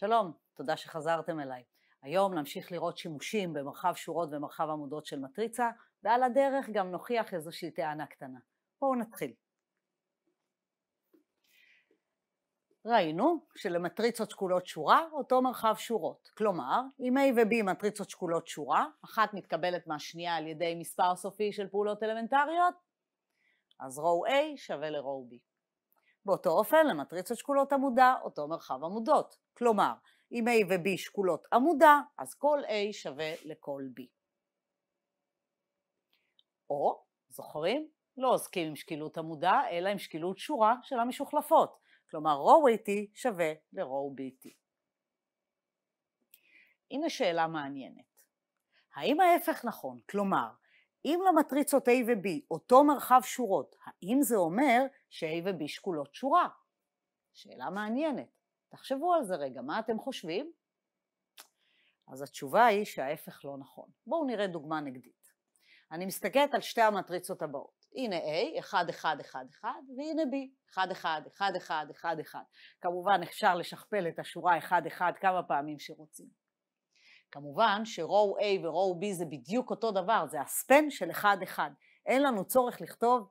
שלום, תודה שחזרתם אליי. היום נמשיך לראות שימושים במרחב שורות ומרחב עמודות של מטריצה, ועל הדרך גם נוכיח איזושהי טענה קטנה. בואו נתחיל. ראינו שלמטריצות שקולות שורה אותו מרחב שורות. כלומר, אם A ו-B מטריצות שקולות שורה, אחת מתקבלת מהשנייה על ידי מספר סופי של פעולות אלמנטריות, אז רואו A שווה לרואו B. באותו אופן למטריצות שקולות עמודה אותו מרחב עמודות. כלומר, אם A ו-B שקולות עמודה, אז כל A שווה לכל B. או, זוכרים? לא עוסקים עם שקילות עמודה, אלא עם שקילות שורה של המשוחלפות. כלומר, row AT שווה ל-row BT. הנה שאלה מעניינת. האם ההפך נכון? כלומר, אם למטריצות לא A ו-B אותו מרחב שורות, האם זה אומר ש-A ו-B שקולות שורה? שאלה מעניינת. תחשבו על זה רגע, מה אתם חושבים? אז התשובה היא שההפך לא נכון. בואו נראה דוגמה נגדית. אני מסתכלת על שתי המטריצות הבאות. הנה A, 1, 1, 1, 1, והנה B, 1, 1, 1, 1, 1, 1. כמובן אפשר לשכפל את השורה 1, 1 כמה פעמים שרוצים. כמובן שרואו A ורואו B זה בדיוק אותו דבר, זה הספן של 1-1. אין לנו צורך לכתוב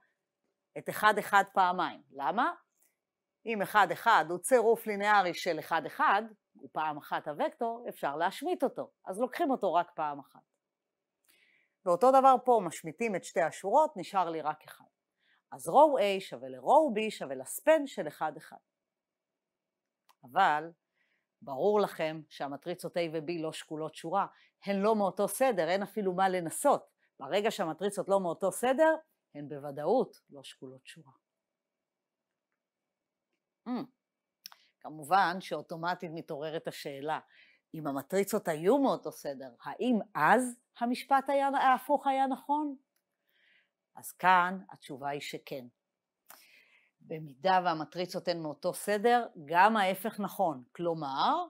את 1-1 פעמיים. למה? אם 1-1 הוא צירוף לינארי של 1-1, הוא פעם אחת הוקטור, אפשר להשמיט אותו. אז לוקחים אותו רק פעם אחת. ואותו דבר פה, משמיטים את שתי השורות, נשאר לי רק אחד. אז רואו A שווה לרואו B שווה לספן של 1-1. אבל ברור לכם שהמטריצות A ו-B לא שקולות שורה, הן לא מאותו סדר, אין אפילו מה לנסות. ברגע שהמטריצות לא מאותו סדר, הן בוודאות לא שקולות שורה. Mm. כמובן שאוטומטית מתעוררת השאלה, אם המטריצות היו מאותו סדר, האם אז המשפט היה, ההפוך היה נכון? אז כאן התשובה היא שכן. במידה והמטריצות הן מאותו סדר, גם ההפך נכון. כלומר,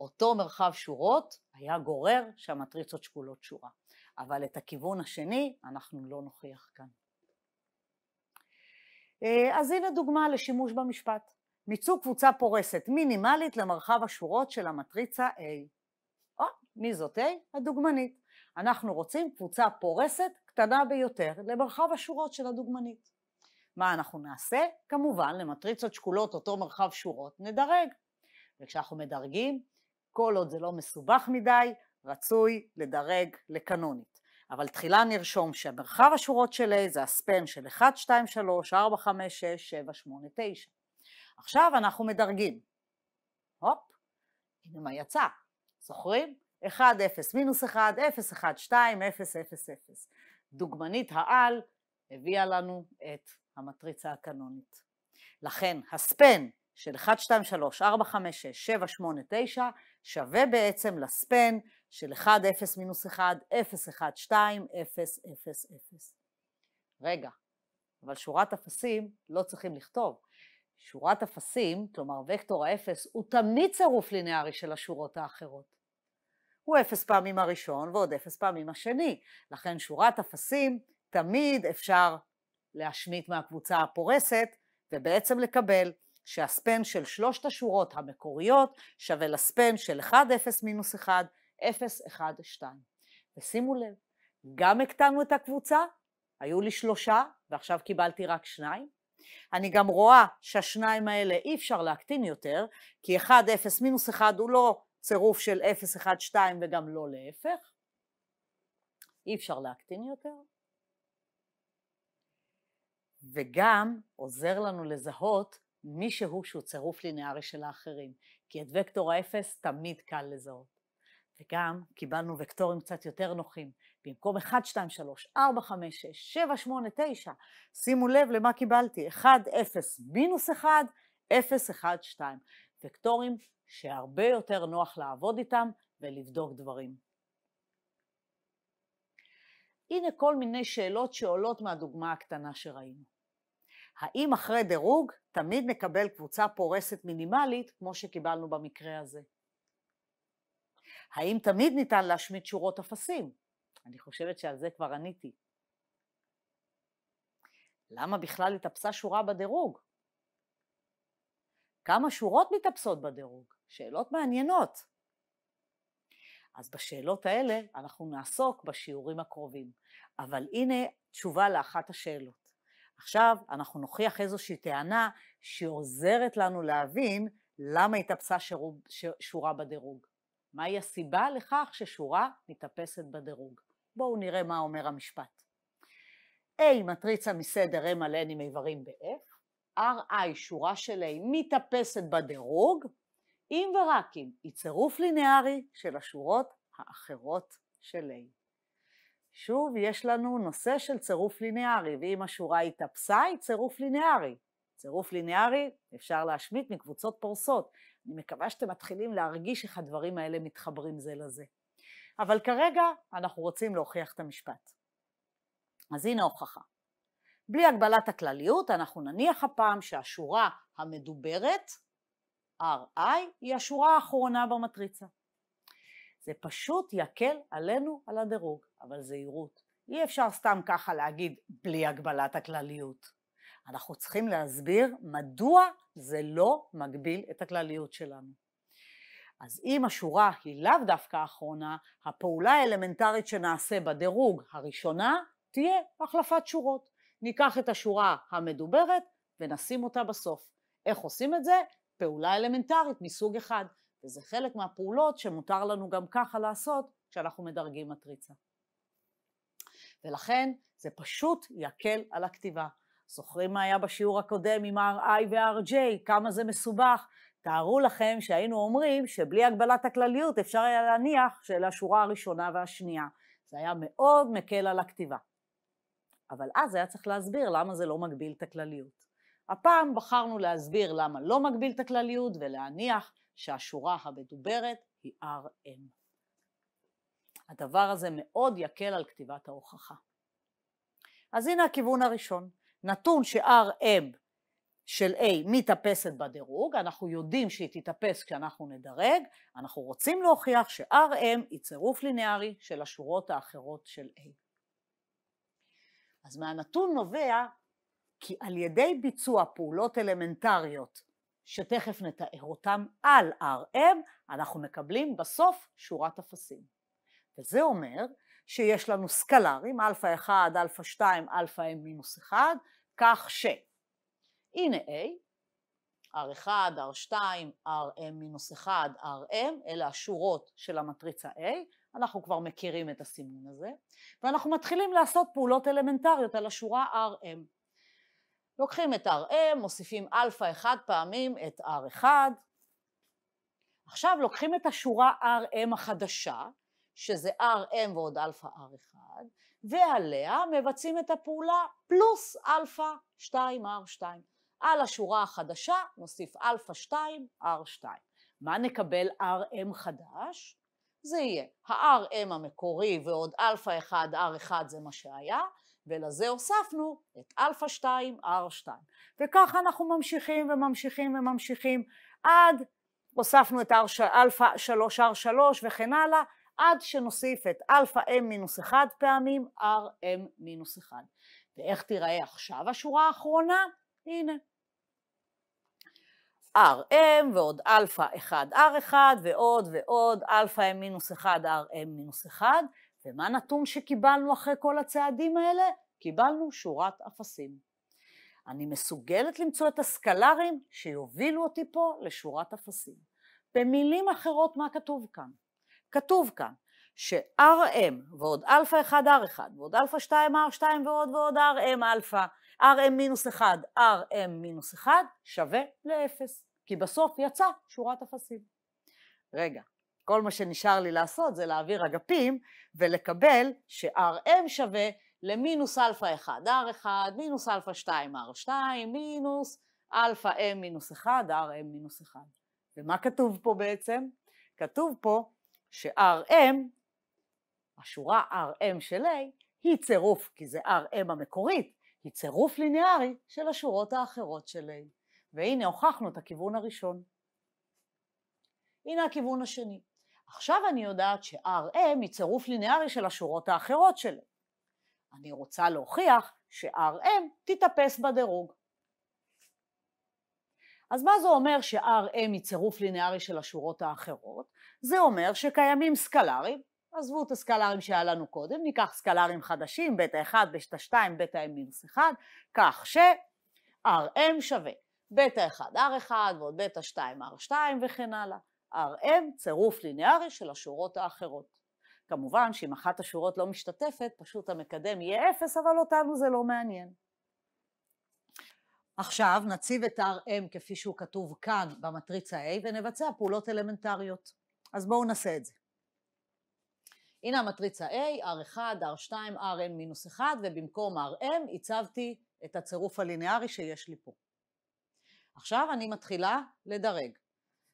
אותו מרחב שורות היה גורר שהמטריצות שקולות שורה. אבל את הכיוון השני אנחנו לא נוכיח כאן. אה, אז הנה דוגמה לשימוש במשפט. מיצוג קבוצה פורסת מינימלית למרחב השורות של המטריצה A. או, מי זאת A? הדוגמנית. אנחנו רוצים קבוצה פורסת קטנה ביותר למרחב השורות של הדוגמנית. מה אנחנו נעשה? כמובן, למטריצות שקולות, אותו מרחב שורות, נדרג. וכשאנחנו מדרגים, כל עוד זה לא מסובך מדי, רצוי לדרג לקנונית. אבל תחילה נרשום שמרחב השורות של A זה הספן של 1, 2, 3, 4, 5, 6, 7, 8, 9. עכשיו אנחנו מדרגים. הופ, הנה מה יצא. זוכרים? 1, 0, מינוס 1, 0, 1, 2, 0, 0, 0. דוגמנית העל הביאה לנו את המטריצה הקנונית. לכן הספן של 1, 2, 3, 4, 5, 6, 7, 8, 9 שווה בעצם לספן של 1, 0, מינוס 1, 0, 1, 2, 0, 0, 0. רגע, אבל שורת אפסים לא צריכים לכתוב. שורת אפסים, כלומר וקטור האפס, הוא תמיד צירוף לינארי של השורות האחרות. הוא אפס פעמים הראשון ועוד אפס פעמים השני. לכן שורת אפסים תמיד אפשר להשמיט מהקבוצה הפורסת, ובעצם לקבל שהספן של שלושת השורות המקוריות שווה לספן של 1, 0, מינוס 1, 0, 1, 2. ושימו לב, גם הקטנו את הקבוצה, היו לי שלושה, ועכשיו קיבלתי רק שניים. אני גם רואה שהשניים האלה אי אפשר להקטין יותר, כי 1, 0, מינוס 1 הוא לא צירוף של 0, 1, 2 וגם לא להפך. אי אפשר להקטין יותר. וגם עוזר לנו לזהות מישהו שהוא צירוף לינארי של האחרים, כי את וקטור האפס תמיד קל לזהות. וגם קיבלנו וקטורים קצת יותר נוחים, במקום 1, 2, 3, 4, 5, 6, 7, 8, 9, שימו לב למה קיבלתי, 1, 0, מינוס 1, 0, 1, 2. וקטורים שהרבה יותר נוח לעבוד איתם ולבדוק דברים. הנה כל מיני שאלות שעולות מהדוגמה הקטנה שראינו. האם אחרי דירוג תמיד נקבל קבוצה פורסת מינימלית כמו שקיבלנו במקרה הזה? האם תמיד ניתן להשמיד שורות אפסים? אני חושבת שעל זה כבר עניתי. למה בכלל התאפסה שורה בדירוג? כמה שורות מתאפסות בדירוג? שאלות מעניינות. אז בשאלות האלה אנחנו נעסוק בשיעורים הקרובים, אבל הנה תשובה לאחת השאלות. עכשיו אנחנו נוכיח איזושהי טענה שעוזרת לנו להבין למה התאפסה שרוב, ש, שורה בדירוג. מהי הסיבה לכך ששורה מתאפסת בדירוג. בואו נראה מה אומר המשפט. A מטריצה מסדר M על N עם איברים ב-F, RI שורה של A מתאפסת בדירוג, אם ורק אם היא צירוף לינארי של השורות האחרות של A. שוב, יש לנו נושא של צירוף ליניארי, ואם השורה התאפסה, היא צירוף ליניארי. צירוף ליניארי אפשר להשמיט מקבוצות פורסות. אני מקווה שאתם מתחילים להרגיש איך הדברים האלה מתחברים זה לזה. אבל כרגע אנחנו רוצים להוכיח את המשפט. אז הנה ההוכחה. בלי הגבלת הכלליות, אנחנו נניח הפעם שהשורה המדוברת, RI, היא השורה האחרונה במטריצה. זה פשוט יקל עלינו על הדירוג, אבל זהירות. אי אפשר סתם ככה להגיד בלי הגבלת הכלליות. אנחנו צריכים להסביר מדוע זה לא מגביל את הכלליות שלנו. אז אם השורה היא לאו דווקא האחרונה, הפעולה האלמנטרית שנעשה בדירוג הראשונה תהיה החלפת שורות. ניקח את השורה המדוברת ונשים אותה בסוף. איך עושים את זה? פעולה אלמנטרית מסוג אחד. וזה חלק מהפעולות שמותר לנו גם ככה לעשות כשאנחנו מדרגים מטריצה. ולכן זה פשוט יקל על הכתיבה. זוכרים מה היה בשיעור הקודם עם ה-RI וה-RJ, כמה זה מסובך? תארו לכם שהיינו אומרים שבלי הגבלת הכלליות אפשר היה להניח שאלה השורה הראשונה והשנייה. זה היה מאוד מקל על הכתיבה. אבל אז היה צריך להסביר למה זה לא מגביל את הכלליות. הפעם בחרנו להסביר למה לא מגביל את הכלליות ולהניח שהשורה המדוברת היא RM. הדבר הזה מאוד יקל על כתיבת ההוכחה. אז הנה הכיוון הראשון, נתון ש-RM של A מתאפסת בדירוג, אנחנו יודעים שהיא תתאפס כשאנחנו נדרג, אנחנו רוצים להוכיח ש-RM היא צירוף לינארי של השורות האחרות של A. אז מהנתון נובע כי על ידי ביצוע פעולות אלמנטריות שתכף נתאר אותם על RM, אנחנו מקבלים בסוף שורת אפסים. וזה אומר שיש לנו סקלרים, Alpha 1, Alpha 2, Alpha m מינוס 1, כך שהנה A, R1, R2, RM מינוס 1, RM, אלה השורות של המטריצה A, אנחנו כבר מכירים את הסימון הזה, ואנחנו מתחילים לעשות פעולות אלמנטריות על השורה RM. לוקחים את RM, מוסיפים אלפא 1 פעמים את R1. עכשיו לוקחים את השורה RM החדשה, שזה RM ועוד אלפא R1, ועליה מבצעים את הפעולה פלוס אלפא 2R2. על השורה החדשה נוסיף אלפא 2 R2. מה נקבל RM חדש? זה יהיה ה-RM המקורי ועוד אלפא 1 R1 זה מה שהיה, ולזה הוספנו את אלפא 2, R 2. וככה אנחנו ממשיכים וממשיכים וממשיכים עד, הוספנו את אלפא 3, R 3 וכן הלאה, עד שנוסיף את אלפא M מינוס 1 פעמים R M מינוס 1. ואיך תיראה עכשיו השורה האחרונה? הנה. RM ועוד אלפא 1 R1 ועוד ועוד אלפא M מינוס 1 RM מינוס 1 ומה הנתון שקיבלנו אחרי כל הצעדים האלה? קיבלנו שורת אפסים. אני מסוגלת למצוא את הסקלרים שיובילו אותי פה לשורת אפסים. במילים אחרות, מה כתוב כאן? כתוב כאן ש-RM ועוד אלפא 1R1 ועוד אלפא 2R2 ועוד ועוד RM אלפא, RM מינוס 1, RM מינוס 1 שווה לאפס, כי בסוף יצא שורת אפסים. רגע, כל מה שנשאר לי לעשות זה להעביר אגפים ולקבל ש-RM שווה למינוס אלפא 1 R1 מינוס אלפא 2 R2 מינוס אלפא M מינוס 1 RM מינוס 1. ומה כתוב פה בעצם? כתוב פה ש-RM, השורה RM של A, היא צירוף, כי זה RM המקורית, היא צירוף ליניארי של השורות האחרות של A. והנה הוכחנו את הכיוון הראשון. הנה הכיוון השני. עכשיו אני יודעת ש-RM היא צירוף לינארי של השורות האחרות שלו. אני רוצה להוכיח ש-RM תתאפס בדירוג. אז מה זה אומר ש-RM היא צירוף לינארי של השורות האחרות? זה אומר שקיימים סקלרים, עזבו את הסקלרים שהיה לנו קודם, ניקח סקלרים חדשים, בטא 1, בטא 2, בטא m מינוס 1, כך ש-RM שווה בטא 1 R1 ועוד בטא 2 R2 וכן הלאה. rm צירוף ליניארי של השורות האחרות. כמובן שאם אחת השורות לא משתתפת, פשוט המקדם יהיה אפס, אבל אותנו זה לא מעניין. עכשיו נציב את rm כפי שהוא כתוב כאן במטריצה A ונבצע פעולות אלמנטריות. אז בואו נעשה את זה. הנה המטריצה A, R1, R2, Rm מינוס 1, ובמקום Rm הצבתי את הצירוף הליניארי שיש לי פה. עכשיו אני מתחילה לדרג.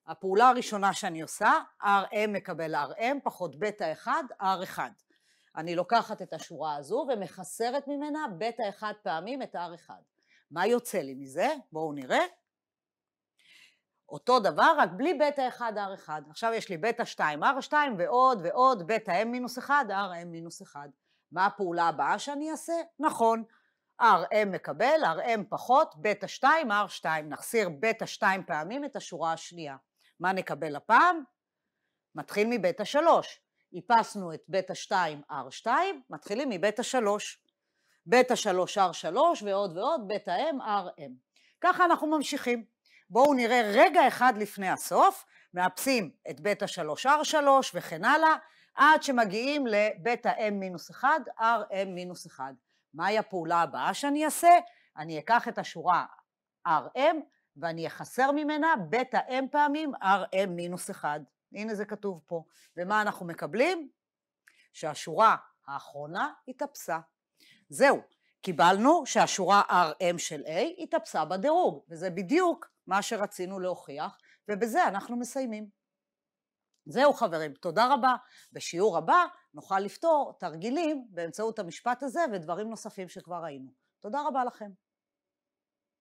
הפעולה הראשונה שאני עושה, RM מקבל RM פחות בטא 1, R1. אני לוקחת את השורה הזו ומחסרת ממנה בטא 1 פעמים את R1. מה יוצא לי מזה? בואו נראה. אותו דבר, רק בלי בטא 1 R1. עכשיו יש לי בטא 2 R2 ועוד ועוד בטא M מינוס 1 RM מינוס 1. מה הפעולה הבאה שאני אעשה? נכון, RM מקבל, RM פחות, בטא 2 R2. נחסיר בטא 2 פעמים את השורה השנייה. מה נקבל הפעם? מתחיל מבית השלוש. איפסנו את בית השתיים R2, מתחילים מבית השלוש. בית השלוש R3 ועוד ועוד, בית ה-M RM. ככה אנחנו ממשיכים. בואו נראה רגע אחד לפני הסוף, מאפסים את בית השלוש R3 וכן הלאה, עד שמגיעים לבית ה-M-1, RM-1. מהי הפעולה הבאה שאני אעשה? אני אקח את השורה RM, ואני אחסר ממנה בטא m פעמים rm מינוס 1. הנה זה כתוב פה. ומה אנחנו מקבלים? שהשורה האחרונה התאפסה. זהו, קיבלנו שהשורה rm של a התאפסה בדירוג, וזה בדיוק מה שרצינו להוכיח, ובזה אנחנו מסיימים. זהו חברים, תודה רבה. בשיעור הבא נוכל לפתור תרגילים באמצעות המשפט הזה ודברים נוספים שכבר ראינו. תודה רבה לכם.